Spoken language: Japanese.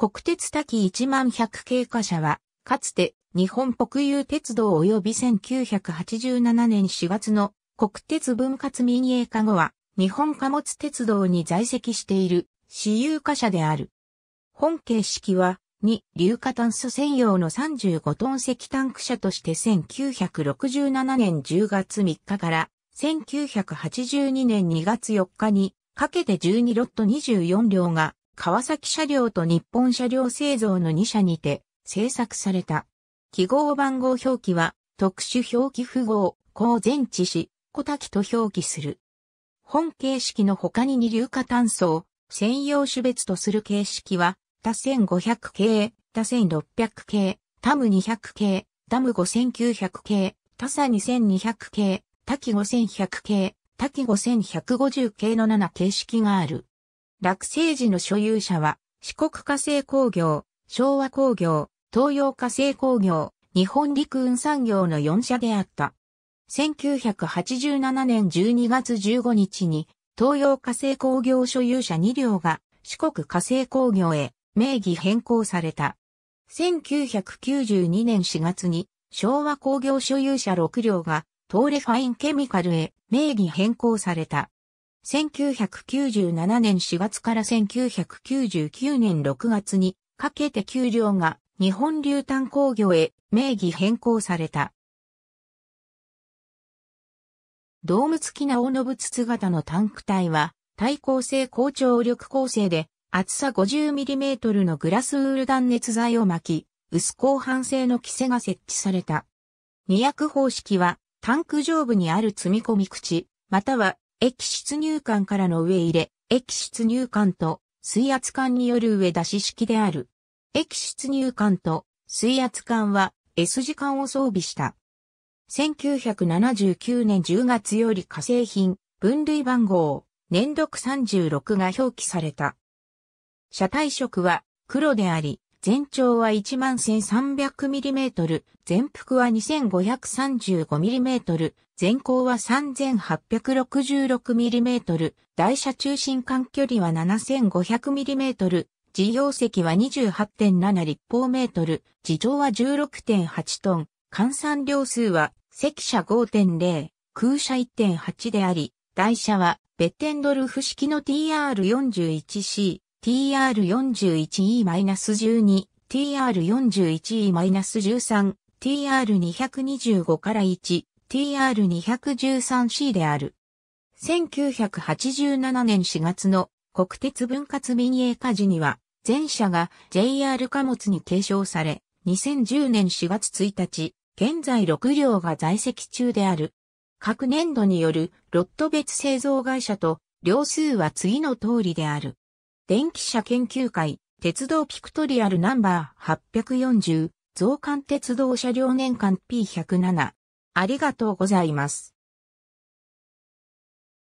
国鉄滝11100系貨車は、かつて日本国有鉄道及び1987年4月の国鉄分割民営化後は、日本貨物鉄道に在籍している私有貨車である。本形式は、2、硫化炭素専用の35トン石炭区車として1967年10月3日から1982年2月4日にかけて12ロット24両が川崎車両と日本車両製造の2社にて製作された。記号番号表記は特殊表記符号、高前置し、小滝と表記する。本形式の他に二硫化炭素を専用種別とする形式は、他1500系、他1600系、タム200系、タム5900系、他差2200系、滝5100系、滝5150系の7形式がある。落成時の所有者は、四国化成工業、昭和工業、東洋化成工業、日本陸運産業の4社であった。1987年12月15日に、東洋化成工業所有者2両が四国化成工業へ名義変更された。1992年4月に昭和工業所有者6両が東レファインケミカルへ名義変更された。1997年4月から1999年6月にかけて給料が日本流炭工業へ名義変更された。ドーム付きな大信筒型のタンク体は、耐候性高張力構成で、厚さ 50mm のグラスウール断熱材を巻き、薄鋼板製の規制が設置された。二役方式は、タンク上部にある積み込み口、または液出入管からの上入れ、液出入管と水圧管による上出し式である。液出入管と水圧管は S 字管を装備した。1979年10月より化成品、分類番号、年読36が表記された。車体色は黒であり、全長は 11,300mm、全幅は 2535mm、全高は 3866mm、台車中心間距離は 7500mm、事業席は28.7立方メートル、地上は16.8トン、換算量数は赤車5.0、空車1.8であり、台車はベッテンドルフ式の TR41C、TR41E-12、TR41E-13、TR225 から1、TR213C である。1987年4月の国鉄分割民営化時には、前社が JR 貨物に継承され、2010年4月1日、現在6両が在籍中である。各年度によるロット別製造会社と、両数は次の通りである。電気車研究会、鉄道ピクトリアルナンバー840、増刊鉄道車両年間 P107。ありがとうございます。